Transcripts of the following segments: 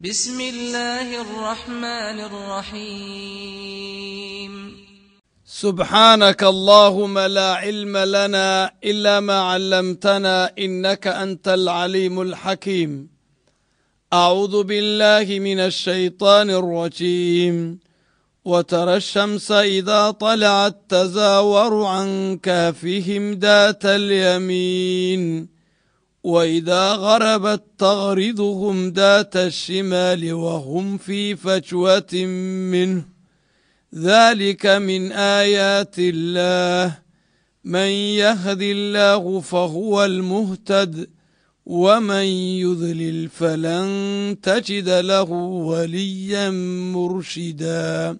بسم الله الرحمن الرحيم سبحانك اللهم لا علم لنا إلا ما علمتنا إنك أنت العليم الحكيم أعوذ بالله من الشيطان الرجيم وترى الشمس إذا طلعت تزاور عن كافهم ذات اليمين وإذا غربت تغرضهم ذات الشمال وهم في فجوة منه ذلك من آيات الله من يهد الله فهو المهتد ومن يذلل فلن تجد له وليا مرشدا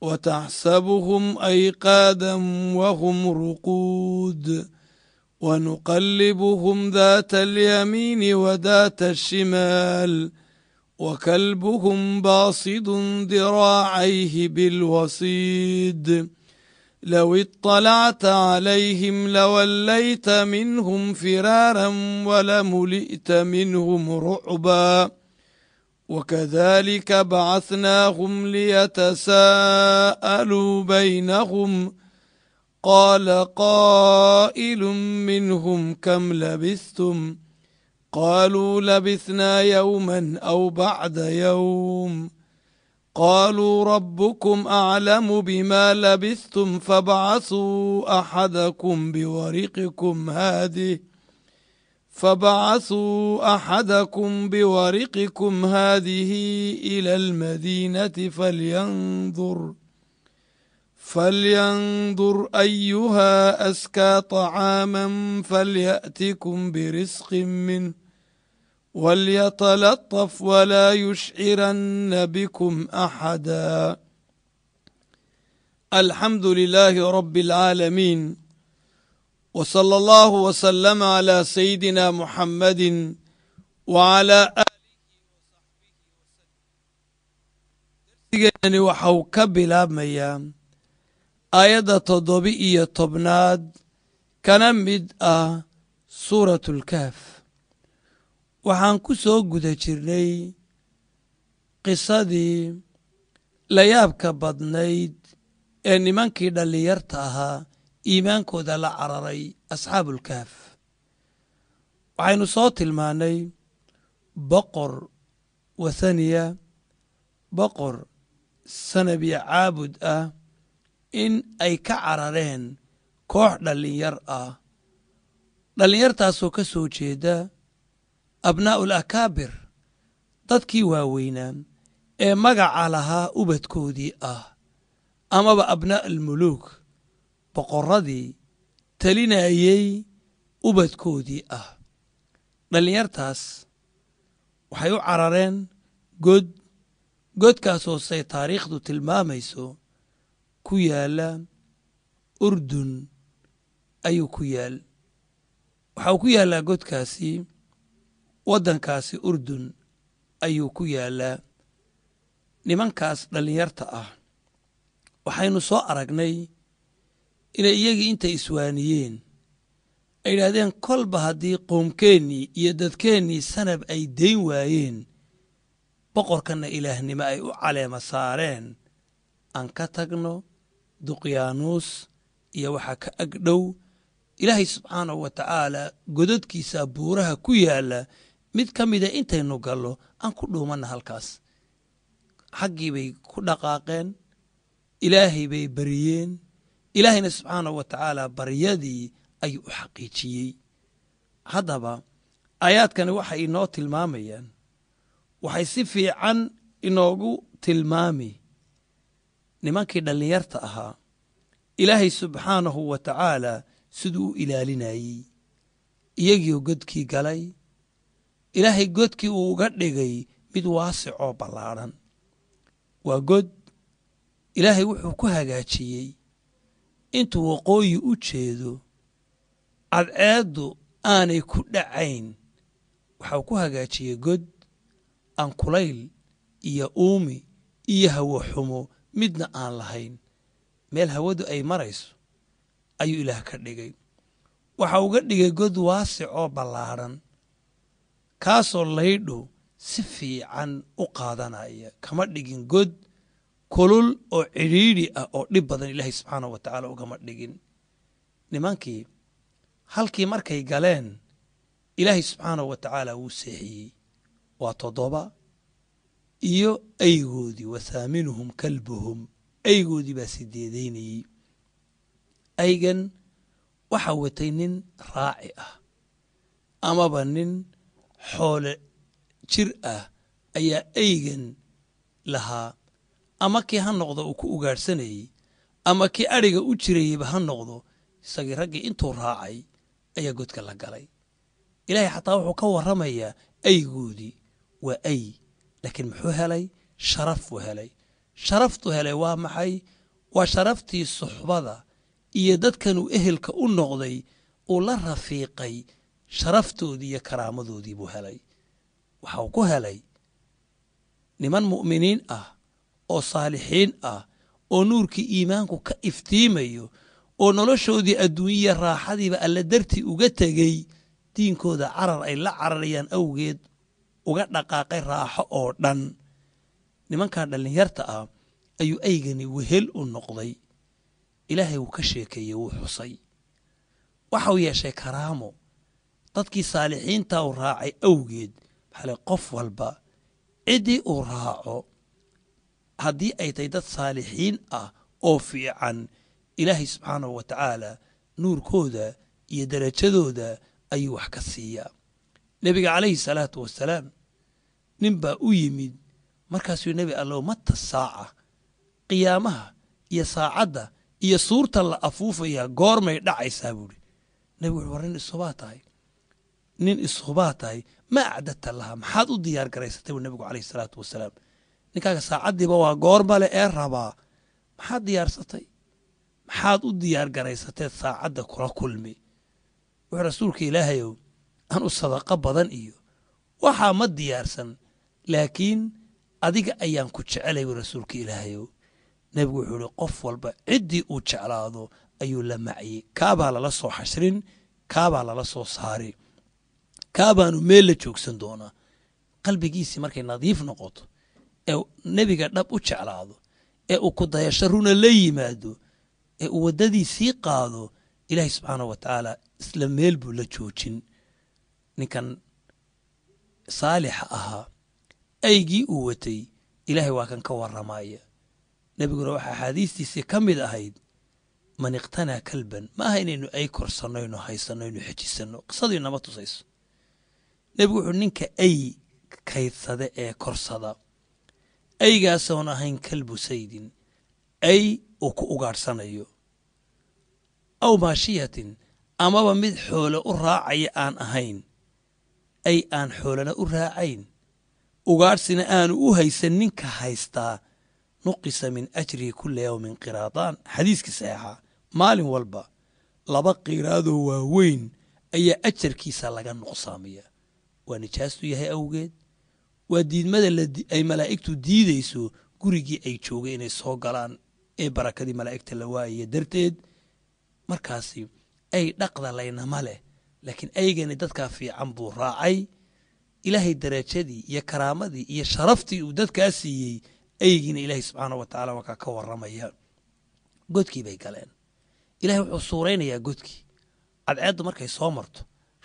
وتحسبهم أيقادا وهم رقود ونقلبهم ذات اليمين وذات الشمال وكلبهم باصد ذراعيه بالوصيد لو اطلعت عليهم لوليت منهم فرارا ولملئت منهم رعبا وكذلك بعثناهم ليتساءلوا بينهم قال قائل منهم كم لبثتم قالوا لبثنا يوما أو بعد يوم قالوا ربكم أعلم بما لبثتم فابعثوا أحدكم بورقكم هذه فبعثوا أحدكم بورقكم هذه إلى المدينة فلينظر فلينظر أيها أزكى طعاما فليأتكم برزق منه وليتلطف ولا يشعرن بكم أحدا الحمد لله رب العالمين وصلى الله وسلم على سيدنا محمد وعلى آله وصحبه وسلم waxau aayadda toddobi iyo tobnaad kana mid ah suuratulkaaf waxaan ku soo guda jirnay qisadii la yaabka badnayd ee nimankii dhallinyarta ahaa iimaankooda la cararay asxaabulkaaf waxaynu soo tilmaanay boqor wathaniya boqor sanabiya caabud ah in ay ka carareen koox dhallinyar ah dhallinyartaasoo ka soo jeeda abnaa'u ul akaabir dadkii waaweynaa ee magaca lahaa ubadkoodii ah amaba abnaa'a almuluuk boqorradii talinayey ubadkoodii ah dhallinyartaas waxay u carareen god godkaasoo say taariikhdu tilmaamayso ku yaala urdun ayuu ku yaal waxa uu ku yaalaa godkaasi waddankaasi urdun ayuu ku yaalaa nimankaas dhallinyarta ah waxaynu soo aragnay inay iyagii intay iswaaniyeen ay yidhaahdeen kolba haddii qoomkeennii iyo dadkeennii sanab ay dayn waayeen boqorkana ilaahnimo ay u caleema saareen aan ka tagno duqyaanuus iyo waxaa ka ag dhow ilaahay subxaanahu wa tacaala gododkiisaa buuraha ku yaala mid ka mida intaynu gallo aan ku dhuumanna halkaas xaggii bay ku dhaqaaqeen ilaahay bay bariyeen ilaahayna subxaanahu wa tacaala baryadii ayuu u xaqiijiyey haddaba aayaadkani waxay inoo tilmaamayaan waxay si fiican inoogu tilmaami nimankii dhallinyarta ahaa ilaahay subxaanahu wa tacaala siduu u ilaalinayey iyagiioo godkii galay ilaahay godkii uu uga dhigay mid waasic oo ballaadhan waa god ilaahay wuxuu ku hagaajiyey intuu waqooyi u jeedo cadceeddu aanay ku dhacayn waxau ku hagaajiyey god aan kulayl iyo uumi iyo hawo xumo midna aan lahayn meel hawadu ay marayso ayuu ilaah ka dhigay waxa uga dhigay god waasic oo ballaadhan kaasoo laydhu si fiican u qaadanaya kama dhigin god kulul oo cidhiidhi ah oo dhib badan ilaahay subxaanahu wa tacaala ugama dhigin nimankii halkii markay galeen ilaahay subxaanahu wa tacaala wuu seexiyey waa toddoba iyo aygoodii wathaaminuhum kalbuhum aygoodii baa sideedaynayey aygan waxaa watay nin raaci ah amaba nin xoole jir ah ayaa aygan lahaa ama kii ha noqdo uu ku ugaadhsanayey ama kii adriga u jirayeyba ha noqdo isagii raggii intuu raacay ayaa godka la galay ilaahay xataa wuxuu ka warramayaa aygoodii waa ay laakiin muxuu helay sharaf buu helay sharaftuu helay waa maxay waa sharaftii suxbada iyo dadkanuu ehelka u noqday uu la rafiiqay sharaftoodii iyo karaamadoodii buu helay waxauu ku helay niman mu'miniin ah oo saalixiin ah oo nuurkii iimaanku ka iftiimayo oo noloshoodii adduunyaya raaxadiiba alle dartii uga tegey diinkooda carar ay la cararayaan awgeed uga dhaqaaqay raaxo oo dhan nimankaa dhallinyarta ah ayuu aygani wehel u noqday ilaahay wuu ka sheekeeyey wuu xusay waxau yeeshay karaamo dadkii saalixiinta uu raacay awgeed maxaale qof walba ciddii uu raaco haddii ay tahay dad saalixiin ah oo fiican ilaahay subxaanahu wa tacaala nuurkooda iyo darajadooda ayuu wax ka siiyaa nebiga calayhi salaatu wasalaam nin baa u yimid markaasuu nebi allow mata saaca qiyaamaha iyo saacadda iyo suurta la afuufaya goormay dhacaysaa buuhi nebigu wuxu war nin ishubaa tahay nin ishubaa tahay ma acdadta laha maxaad u diyaar garaysatay buu nebigu caleyhi salaatu wasalaam ninkaaga saacaddiiba waa goormale ee rabaa maxaad diyaarsatay maxaad u diyaar garaysatee saacadda kula kulmi wuxuu rasuulka ilaahayow anu sadaqo badan iyo waxaa ma diyaarsan laakiin adiga ayaan ku jecelay rasuulka ilaahayow nebigu wuxuu ihi qof walba ciddii uu jeclaado ayuu la macyey kaabaa lala soo xashrin kaabaa lala soo saari kaabaanu meel la joogsan doonaa qalbigiisii markay nadiif noqoto ee nebiga dhab u jeclaado ee uu ku dayasho runa la yimaado ee uu waddadii sii qaado ilaahay subxaana wa tacaala isla meel buu la joojin ninkan saalixa ahaa aygii uu watay ilaahay waa kan ka warramaya nebiguna waxaa axaadiistiisii ka mid ahayd man iqtanaa kalban ma aha inaynu ay korsannayno haysannaynu xejisanno qisadii nama tusayso nebigu wuxuu ninka ay kaydsada ee korsada aygaasoon ahayn kalbu saydin ay uu ku ugaadhsanayo aw maashiyatin amaba mid xoolo u raacaya aan ahayn ay aan xoolana u raacayn ugaadhsina aanu u haysan ninka haystaa nuqisa min ajrihi kulla yowmin qiraadaan xadiiskii saxeexaa maalin walba laba qiraadoo waaweyn ayaa ajarkiisa laga nuqsaamaya waa nijaastu yahay awgeed waa diidmada ay malaa'igtu diidayso gurigii ay joogay inay soo galaan ee barakadii malaa'igta la waayaya darteed markaasi ay dhaqda laynama leh laakiin aygani dadkaa fiican buu raacay ilaahay darajadii iyo karaamadii iyo sharaftii uu dadkaa siiyey eygiina ilaahay subxaana wa tacaala wakaa ka warramaya godkii bay galeen ilahay wuxuu suuraynayaa godkii cadceeddu markay soo marto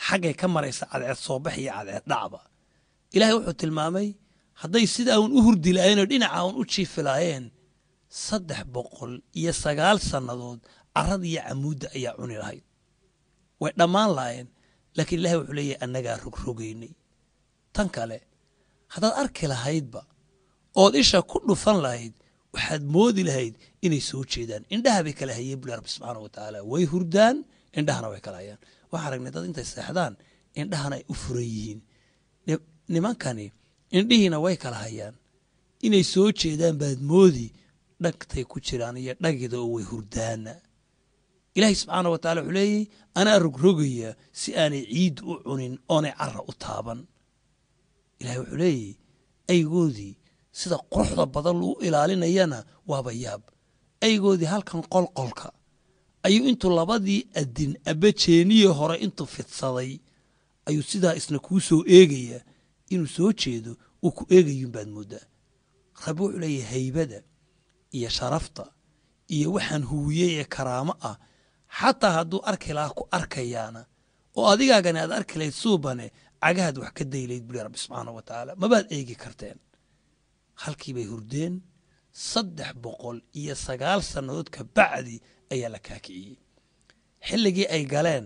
xaggay ka maraysa cadceed soo bax iyo cadceed dhacba ilaahay wuxuu tilmaamay hadday sidaa uun u hurdi lahayenoo dhinaca uun u jiifi lahaayeen saddex boqol iyo sagaal sannadood carrada iyo camuudda ayaa cuni lahayd way dhammaan lahaayeen laakiin ilahay wuxuu leeyahay annagaa rogrogaynay tan kale haddaad arki lahaydba ood isha ku dhufan lahayd waxaad moodi lahayd inay soo jeedaan indhaha bay kala hayeen buli rabbi subxaanau watacaala way hurdaan indhahana way kala hayaan waxaan aragnay dad intay seexdaan indhahana ay u furan yihiin nimankani indhihiina way kala hayaan inay soo jeedaan baad moodi dhagtay ku jiraan iyo dhagida oo way hurdaana ilaahay subxaana wa tacala wuxuu leeyay anaa rogrogaya si aanay ciid u cunin oonay cara u taaban ilahay wuxuu leeyahay aygoodii sida quruxda badan lagu ilaalinayana waaba yaab aygoodii halkan qolqolka ayuu intuu labadii adin abbajeeniye hore intuu fidsaday ayuu sidaa isna kuu soo eegaya inuu soo jeedo uu ku eegayuunbaad mooddaa rabbi wuxuu leeyahy haybada iyo sharafta iyo waxaan huwiyey ee karaamo ah xataa hadduu arki laha ku arkayaana oo adigaagani aad arki lahayd suubane cagahaad wax ka daylayd buli rabbi subxaana wa tacaala mabaad eegi karteen halkii bay hurdeen saddex boqol iyo sagaal sannadood ka bacdi ayaa la kaakiciyey xilligii ay galeen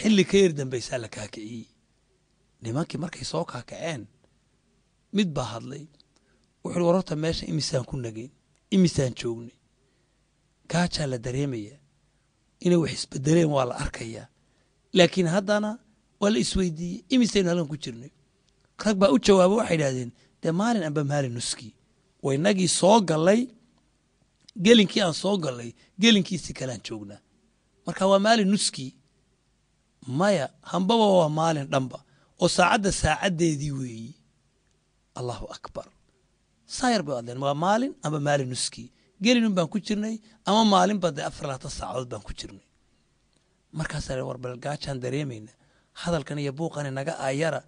xilli ka yar dambaysaa la kaakiciyey nimankii markay soo kaakaceen mid baa hadlay wuxuu war meesha imisaan ku nageyn imisaan joognay gaajaa la dareemaya inay wax isbedeleen waa la arkayaa laakiin haddana waa la isweydiiyey imisaynu halkan ku jirnay rag baa u jawaaba waxay idhahdeen dee maalin amba maalin nuski oo inagii soo galay gelinkii aan soo galay gelinkiisi kalean joognaa marka waa maalin nuskii maya hambaba waa maalin dhanba oo saacadda saacaddeedii weeyi allahu akbar saayar bay adleen waa maalin amba maalin nuski gelinun baan ku jirnay ama maalinba dee afar labaatan saacadood baan ku jirnay markaasa war balgaajaan dareemayna hadalkan iyo buuqani naga ayara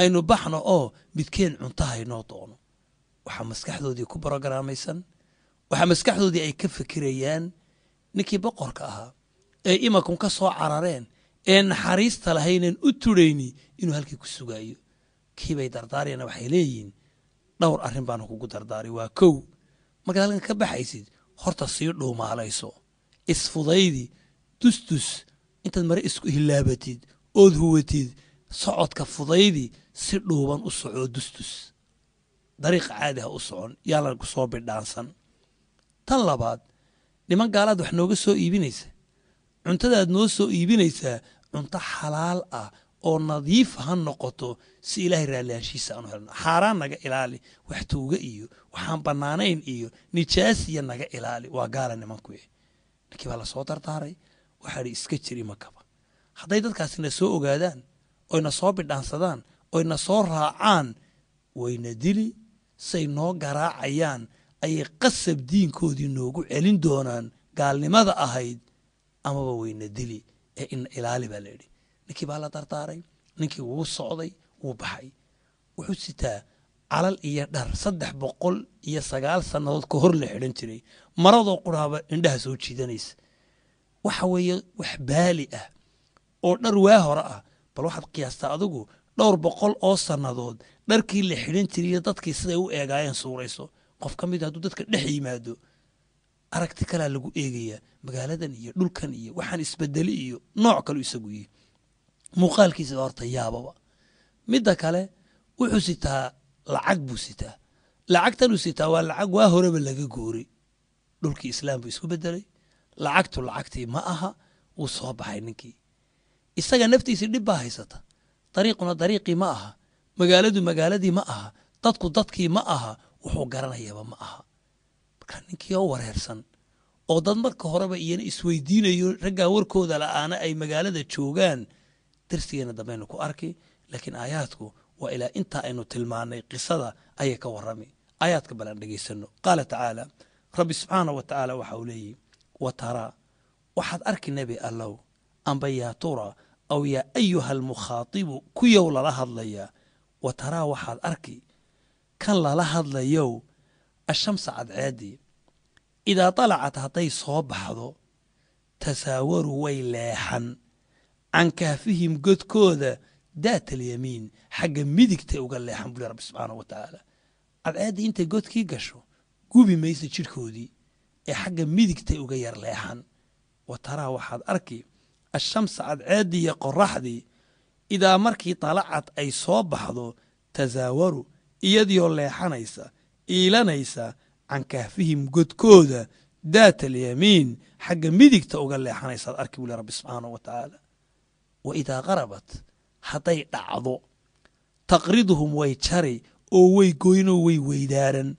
aynu baxno oo midkeen cuntaha inoo doono waxaa maskaxdoodii ku barogaraameysan waxaa maskaxdoodii ay ka fikirayaan ninkii boqorka ahaa ee imankun ka soo carareen ee naxariista lahaynan u turayni inuu halkii ku sugaayo kiibay dardaariyana waxay leeyihiin dhowr arrin baana kugu dardaari waa kow markaad halkan ka baxaysid horta sii dhuumaalayso isfudaydi dusdus intaad mare isku hilaabatid ood huwatid socodka fudaydi si dhuuban u socoo dusdus dariiqa caadi ha u socon yaalan ku soo bidhaansan tan labaad niman gaalaad wax nooga soo iibinaysa cuntadaad noo soo iibinaysaa cunto xalaal ah oo nadiif ha noqoto si ilaahay raallihaanshiisa aanu helno xaaraan naga ilaali wax tuuga iyo waxaan bannaanayn iyo nijaasiya naga ilaali waa gaala nimanku eh. ninkii baa lasoo tartaaray waxaa iska jiri makaba hadday dadkaasina soo ogaadaan oyna soo bidhaansadaan oyna soo raacaan wayna dili say noo garaacayaan ayay qasab diinkoodii noogu celin doonaan gaalnimada ahayd amaba wayna dili ee ina ilaali baa la layidhi ninkii baa la dardaaray ninkii wuu socday wuu baxay wuxuu sitaa calal iyo dhar saddex boqol iyo sagaal sannadood ka hor la xidhan jiray maradoo quraaba indhaha soo jiidanaysa waxa weeye wax baali ah oo dhar waa hore ah bal waxaad qiyaastaa adigu dhowr boqol oo sannadood dharkii la xidhan jiriyo dadkii siday u eegaayeen suurayso qof ka mida ah hadduu dadka dhex yimaado aragti kalaa lagu eegayaa magaaladan iyo dhulkan iyo waxaan isbedeli iyo nooc kalu isagu yihi muuqaalkiisa horta yaababa midda kale wuxuu sitaa lacag buu sitaa lacagtanuu sitaa waa lacag waa horeba laga gooray dhulkii islaam buu isku bedelay lacagtu lacagtii ma aha wuu soo baxay ninkii isaga naftiisii dhib baa haysata dariiquna dariiqii ma aha magaaladu magaaladii ma aha dadku dadkii ma aha wuxuu garanayaba ma aha marka ninkii oo wareersan oo dad marka horeba iyana isweydiinayo raggaa warkooda la-aana ay magaalada joogaan darsigeena dambeynu ku arki laakiin aayaadku waa ilaa intaa aynu tilmaanay qisada ayay ka warami aayaadka balaan dhegaysanno qaala tacaala rabbi subxaana wa tacaala waxa uu leeyihi wa taraa waxaad arki nebi allow amba yaa tura aw yaa ayuha almukhaatibu kuyow lala hadlayaa wa taraa waxaad arki kan lala hadlayow ashamsa cadceeddii idaa dalacad hadday soo baxdo tasaawaru way leexan can kaafihim godkooda daat alyamiin xagga midigtay uga leexan buli rabbi subxaanau wa tacaala cadceeddii intay godkii gasho gubi maysa jidhkoodii ee xagga midigtay uga yar leexan wa taraa waxaad arki ashamsa cadceeddii iyo qoraxdii idaa markii dalacad ay soo baxdo tasaawaru iyadiioo leexanaysa iilanaysa can kahfihim godkooda daata alyamiin xagga midigta uga leexanaysaad arki buu le rabbi subxaanahu wa tacaala wa idaa qarabat hadday dhacdo taqriduhum way jari oo way goynoo way weydaaran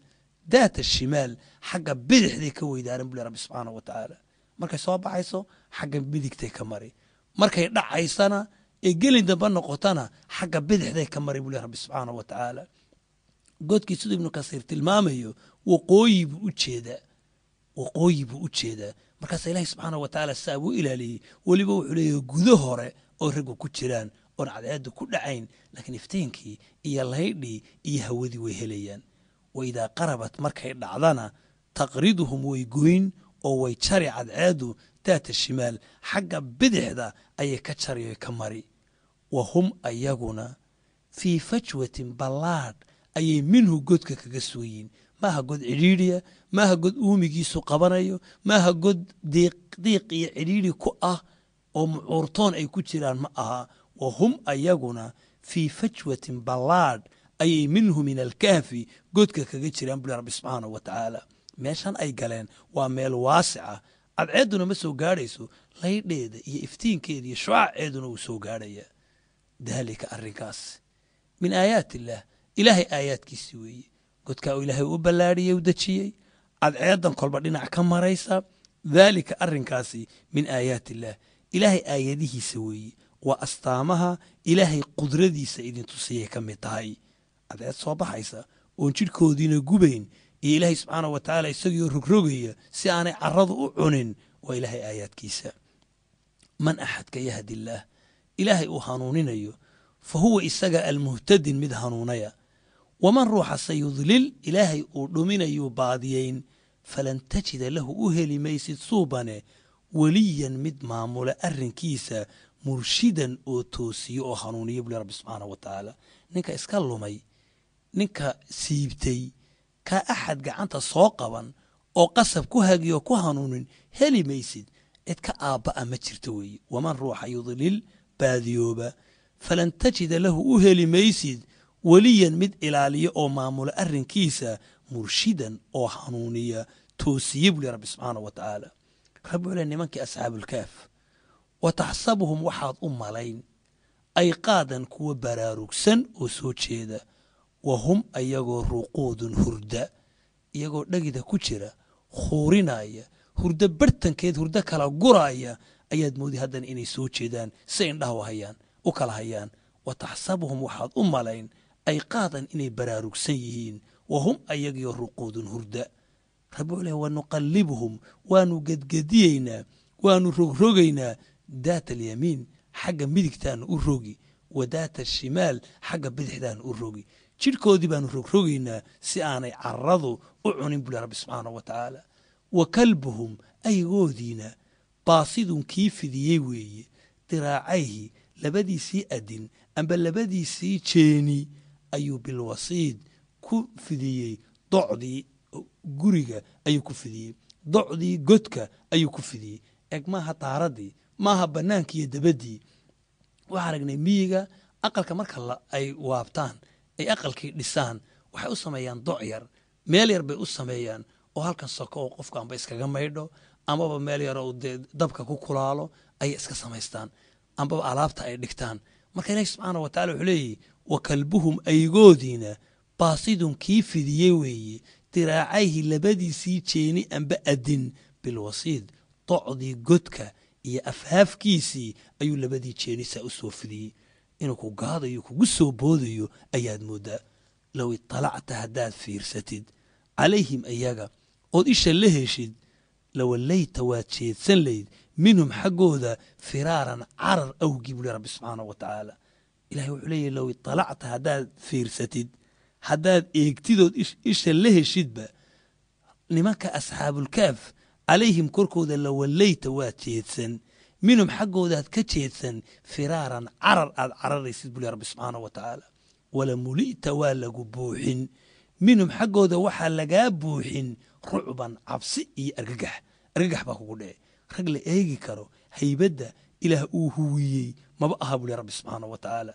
daata shimaal xagga bidixday ka weydaaran buu rabbi subxaanahu wa tacaala markay soo baxayso xagga midigtay ka mari markay dhacaysana ee gelin damba noqotana xagga bidixday ka mari buu leh rabbi subxaanah wa tacaala godkii siduu ibnu kasiir tilmaamayo waqooyi buu u jeedaa waqooyi buu u jeedaa markaasa ilaahay subxaanah wa tacaala saa uu ilaaliyey weliba wuxuu leeyahay gudo hore oo raggu ku jiraan oon cadceeddu ku dhacayn laakiin iftiinkii iyo laydhii iyo hawadii way helayaan wa idaa markay dhacdana taqriduhum way goyn oo way jari cadceeddu daata shimaal xagga bidixda ayay ka jariyo ka mari wa hum ayaguna fii fajwatin ballaadh ayay minhu godka kaga sooyiin maaha god cidhiidriya maaha god uumigiisu qabanayo maaha god diiqdiiq iyo cidhiidri ku ah oo mucuurtoon ay ku jiraan ma aha wa hum ayaguna fii fajwatin ballaadh ayay minhu min alkahfi godka kaga jiraan buli rabbi subxaanahu wa tacaala meeshan ay galeen waa meel waasica cadceedduna ma soo gaadhayso laydheeda iyo iftiinkeeda iyo shucaceeduna wuu soo gaadhayaa daalika arrinkaas min aayaat illaah ilaahay aayaadkiisi weeye godkaa uu ilaahay u ballaadhiyey u dejiyey cadceeddan kolba dhinac ka maraysa daalika arrinkaasi min aayaat illaah ilaahay aayadihiisa weeye waa astaamaha ilaahay qudradiisa idintusiyay ka mid tahay cadceed soo baxaysa oon jidhkoodiina gubayn iyo ilaahay subxaana wa tacaala isagiioo rogrogaya si aanay caradu u cunin waa ilaahay aayaadkiisa man axadka yahdi illaah ilaahay uu hanuuninayo fa huwa isaga almuhtadin mid hanuunaya waman ruuxa sayudlil ilaahay uu dhuminayuu baadiyeyn falan tajida lahu u heli maysid suubane weliyan mid maamula arrinkiisa murshidan oo toosiyo oo hanuuniya buli rabbi subxaana wa tacaala ninka iska lumay ninka siibtay kaa axad gacanta soo qaban oo qasab ku hagiyo ku hanuunin heli maysid cid aabba-a ah ma jirto weeye waman ruuxa yudlil baadiyooba falan tajida lahu u heli maysid weliyan mid ilaaliya oo maamulo arrinkiisa murshidan oo hanuuniya toosiye buli rabbi subxaanau wa tacaala rabbi wuxuu le nimankii asxaabulkaaf wa taxsabuhum waxaad u malayn ay qaadan kuwa baraarugsan oo soo jeeda wa hum ayagoo ruquudun hurda iyagoo dhegida ku jira huurinaaya hurdo bartankeed hurdo kala guraaya ayaad moodi haddana inay soo jeedaan si indhaha hayaan u kala hayaan wa taxsabuhum waxaad u malayn ay qaadan inay baraarugsan yihiin wa hum ayagio ruquudun hurda rabbi wa wanuqallibuhum waanu gedgediyeynaa waanu rogrogaynaa daata alyamiin xagga midigtaanu u rogi wa daata ashimaal xagga bidixdaanu u rogi jidhkoodii baanu rogrogaynaa si aanay caradu u cunin buli rabbi subxaana wa tacaala wa kalbuhum aygoodiina baasidun kii fidiyey weeye diraacayhi labadiisii adin amba labadiisii jeeni ayuu bilwasiid ku fidiyey docdii guriga ayuu ku fidiyey docdii godka ayuu ku fidiyey eg maaha daaradii maaha bannaanka iyo dabadii waxaan aragnay miyiga aqalka marka ay waabtaan ay aqalkii dhisaan waxay u sameeyaan doc yar meel yar bay u sameeyaan oo halkan soko oo qofka anba iskaga maydho amaba meel yaroo uu dee dabka ku kulaalo ayay iska samaystaan ambaba alaabta ay dhigtaan marka ilaahi subxaana wa tacala wuxuu leeyihi wa kalbuhum aygoodiina baasidun kii fidiyey weeye diraacayhi labadiisii jeeni amba adin bilwasiid docdii godka iyo afhaafkiisii ayuu labadii jeenisa u soo fidiyey inuu ku gaadayo kugu soo boodayo ayaad moodaa low italacta haddaad fiirsatid calayhim iyaga ood isha la heshid lawallayta waad jeedsan layd minhum xaggooda firaaran carar awgii buuhi rabbi subxaanahu wa tacaala ilahay wuxuu leeyahy low italacta haddaad fiirsatid haddaad eegtid eegtidood isha la heshidba nimanka asxaabulkaaf calayhim korkooda lawallayta waad jeedsan minhum xaggoodaad ka jeedsan firaaran carar aad cararaysid buli rabbi subxaana wa tacaala walamulita waa lagu buuxin minhum xaggooda waxaa lagaa buuxin rucban cabsi iyo argagax argagax baa kugu dhece rag la eegi karo haybadda ilaah uu huwiyey maba aha buli rabbi subxaana wa tacaala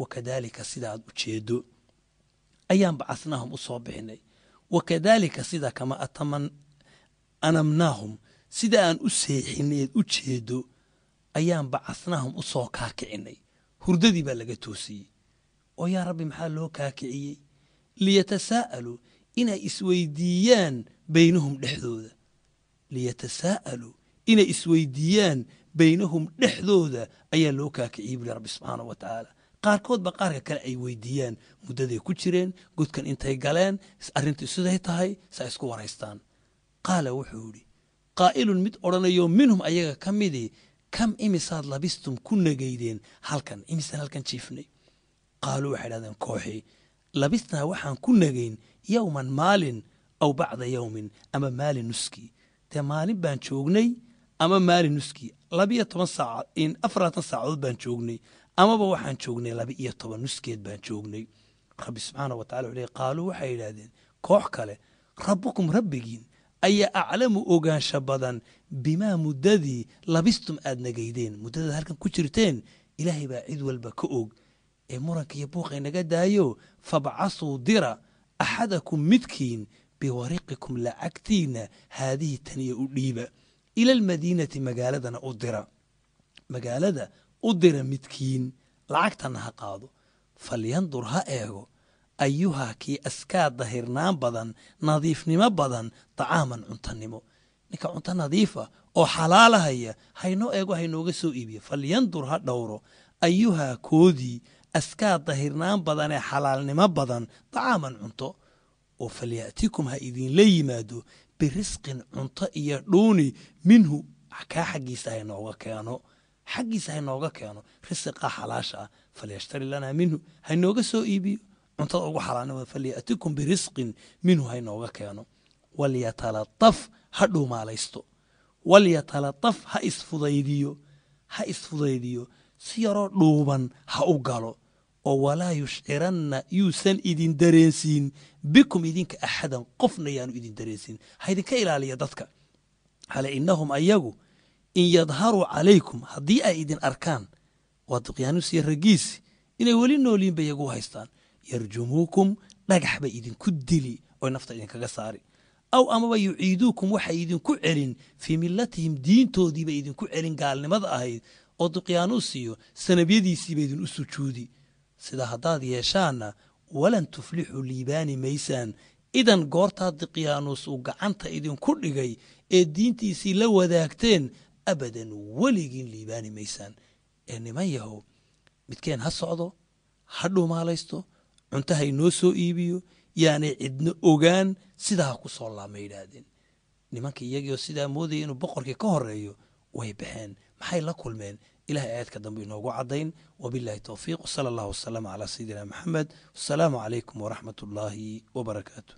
wakadaalika sidaad u jeedo ayaan bacasnaahum u soo bixinay wakadaalika sida kama anamnaahum sida aan u seexinay u jeedo ayaanba bacasnaahum u soo kaakicinay hurdadii baa laga toosiyey oo yaa rabbi maxaa loo kaakiciyey liyatasaa'aluu inay isweydiiyaan baynahum dhexdooda liyatasaa'aluu inay isweydiiyaan baynahum dhexdooda ayaa loo kaakiciyey buli rabbi subxaanau wa tacaala qaarkoodba qaarka kale ay weydiiyaan muddaday ku jireen godkan intay galeen arrintu siday tahay saa isku waraystaan qaala wuxuu yidhi qaa'ilun mid odhanayo minhum ayaga ka midii kam imisaad labistum ku nagaydeen halkan imisaan halkan jiifnay qaaluu waxay dhahdeen kooxii labisnaa waxaan ku nageyn yowman maalin aw bacda yowmin ama maalin nuskii dee maalin baan joognay ama maalin nuskii labiyo toban saac afarlaatan saacadood baan joognay amaba waxaan joognay laba iyo toban nuskeed baan joognay rabbi subxaana wa tacala wuxuu leey qaaluu waxay yidhaahdeen koox kale rabbukum rabbigiin ayaa aclamu ogaansha badan bimaa muddadii labistum aad negaydeen muddadaad halkan ku jirteen ilaahay baa cid walba ka og ee muranka iyo buuqay naga daayo fabcasuu dira axadakum midkiin biwariqikum lacagtiina haadihi taniyo u dhiiba ila almadiinati magaaladana u dira magaalada u dira midkiin lacagtana ha qaado falyandur ha eego ayuhaa kii askaa dahirnaan badan nadiifnimo badan dacaaman cuntanimo ninka cunto nadiifa oo xalaalahaya haynoo eego haynooga soo iibiya falyandur ha dhowro ayuhaa koodii askaa dahirnaan badan ee xalaalnimo badan dacaaman cunto oo falyatikum ha idinla yimaado birisqin cunto iyo dhuuni minhu kaa xaggiisa haynooga keeno xaggiisa haynooga keeno risiqaa xalaasha falyashtari lanaa minhu haynooga soo iibiyo cuntada ugu xalaana falyatikum birisqin minhu hainooga keeno walyatalataf ha dhuumaalaysto walyatalataf ha isfudaydiyo ha isfudaydiyo si yaroo dhuuban ha u galo oo walaa yushciranna yuusan idin dareensiin bikum idinka axadan qofna yaanu idin dareensiin ha ilaaliya dadka hale inahum ayagu in yadharuu calaykum haddii ay idin arkaan waa duqyaanusiyo ragiisi inay weli nooliinba iyagu u haystaan yarjumuukum dhagax bay idinku dili oy nafta idinkaga saari aw amaba yuciiduukum waxay idinku celin fii milatihim diintoodiiba idinku celin gaalnimada ahayd oo duqyaanuus iyo sanabyadiisiiba u sujuudi sida haddaad yeeshaanna walan tuflixuu liibaani maysaan idan goortaa diqyaanuus uu gacanta idinku dhigay ee diintiisii la wadaagteen abadan weligiin liibaani maysaan ee niman yahow midkeen ha socdo ha dhuumaalaysto cunto haynoo soo iibiyo yaanay cidna ogaan sidaa ku soo laabmay yidhaahdeen nimankii iyagiioo sidaa moodayay inuu boqorkii ka horeeyo way baxeen maxay la kulmeen ilahay aayadka dambe inoogu caddayn wabillahi towfiiq wasala allahu wasalama calaa sayidina maxamed wasalaamu calaykum waraxmat ullaahi wabarakaatu